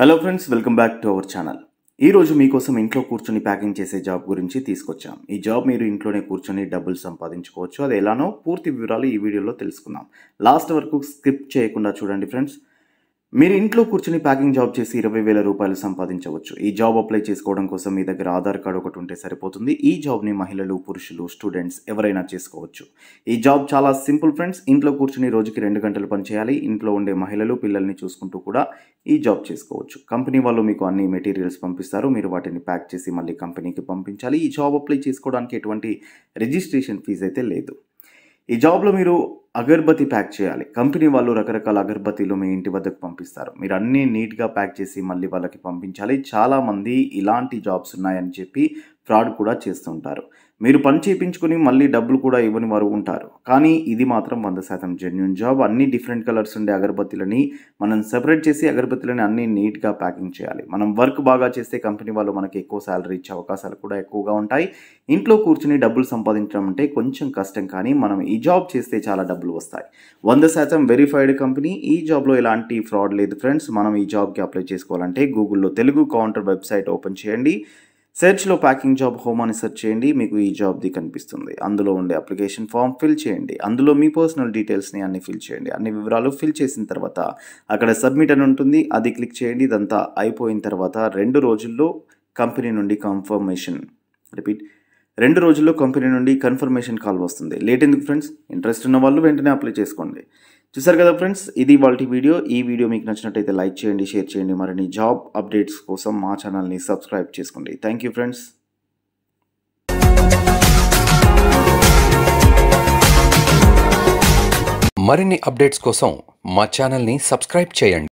hello friends welcome back to our channel ఈరోజు మీకోసం ఇంట్లో కూర్చొని ప్యాకింగ్ చేసే జాబ్ గురించి తీసుకొచ్చాం ఈ జాబ్ మీరు ఇంట్లోనే కూర్చొని డబ్బులు సంపాదించుకోవచ్చు అది ఎలానో పూర్తి వివరాలు ఈ వీడియోలో తెలుసుకుందాం లాస్ట్ వరకు స్కిప్ చేయకుండా చూడండి ఫ్రెండ్స్ మీరు ఇంట్లో కూర్చుని ప్యాకింగ్ జాబ్ చేసి ఇరవై వేల రూపాయలు సంపాదించవచ్చు ఈ జాబ్ అప్లై చేసుకోవడం కోసం మీ దగ్గర ఆధార్ కార్డు ఒకటి ఉంటే సరిపోతుంది ఈ జాబ్ని మహిళలు పురుషులు స్టూడెంట్స్ ఎవరైనా చేసుకోవచ్చు ఈ జాబ్ చాలా సింపుల్ ఫ్రెండ్స్ ఇంట్లో కూర్చుని రోజుకి రెండు గంటలు పనిచేయాలి ఇంట్లో ఉండే మహిళలు పిల్లల్ని చూసుకుంటూ కూడా ఈ జాబ్ చేసుకోవచ్చు కంపెనీ వాళ్ళు మీకు అన్ని మెటీరియల్స్ పంపిస్తారు మీరు వాటిని ప్యాక్ చేసి మళ్ళీ కంపెనీకి పంపించాలి ఈ జాబ్ అప్లై చేసుకోవడానికి ఎటువంటి రిజిస్ట్రేషన్ ఫీజు అయితే లేదు ఈ జాబ్లో మీరు అగర్బతి ప్యాక్ చేయాలి కంపెనీ వాళ్ళు రకరకాల అగర్బతీలు మీ ఇంటి వద్దకు పంపిస్తారు మీరు అన్నీ నీట్గా ప్యాక్ చేసి మళ్ళీ వాళ్ళకి పంపించాలి చాలామంది ఇలాంటి జాబ్స్ ఉన్నాయని చెప్పి ఫ్రాడ్ కూడా చేస్తుంటారు మీరు పని చేయించుకుని మళ్ళీ డబ్బులు కూడా ఇవ్వని వారు ఉంటారు కానీ ఇది మాత్రం వంద శాతం జెన్యున్ జాబ్ అన్ని డిఫరెంట్ కలర్స్ ఉండే అగరబత్తులని మనం సెపరేట్ చేసి అగరబత్తులని అన్ని నీట్గా ప్యాకింగ్ చేయాలి మనం వర్క్ బాగా చేస్తే కంపెనీ వాళ్ళు మనకి ఎక్కువ శాలరీ ఇచ్చే అవకాశాలు కూడా ఎక్కువగా ఉంటాయి ఇంట్లో కూర్చుని డబ్బులు సంపాదించడం అంటే కొంచెం కష్టం కానీ మనం ఈ జాబ్ చేస్తే చాలా డబ్బులు డబ్బులు వస్తాయి వంద శాతం వెరిఫైడ్ కంపెనీ ఈ జాబ్లో ఎలాంటి ఫ్రాడ్ లేదు ఫ్రెండ్స్ మనం ఈ జాబ్కి అప్లై చేసుకోవాలంటే గూగుల్లో తెలుగు కౌంటర్ వెబ్సైట్ ఓపెన్ చేయండి సెర్చ్లో ప్యాకింగ్ జాబ్ హోమ్ అని సెర్చ్ చేయండి మీకు ఈ జాబ్ది కనిపిస్తుంది అందులో ఉండే అప్లికేషన్ ఫామ్ ఫిల్ చేయండి అందులో మీ పర్సనల్ డీటెయిల్స్ని అన్ని ఫిల్ చేయండి అన్ని వివరాలు ఫిల్ చేసిన తర్వాత అక్కడ సబ్మిట్ అని ఉంటుంది అది క్లిక్ చేయండి ఇదంతా అయిపోయిన తర్వాత రెండు రోజుల్లో కంపెనీ నుండి కన్ఫర్మేషన్ రిపీట్ రెండు రోజుల్లో కంపెనీ నుండి కన్ఫర్మేషన్ కాల్ వస్తుంది లేట్ ఎందుకు ఫ్రెండ్స్ ఇంట్రెస్ట్ ఉన్న వాళ్ళు వెంటనే అప్లై చేసుకోండి చూసారు కదా ఫ్రెండ్స్ ఇది వాళ్ళ వీడియో ఈ వీడియో మీకు నచ్చినట్టయితే లైక్ చేయండి షేర్ చేయండి మరిన్ని జాబ్ అప్డేట్స్ కోసం మా ఛానల్ని సబ్స్క్రైబ్ చేసుకోండి థ్యాంక్ యూ ఫ్రెండ్స్ మరిన్ని అప్డేట్స్ కోసం మా సబ్స్క్రైబ్ చేయండి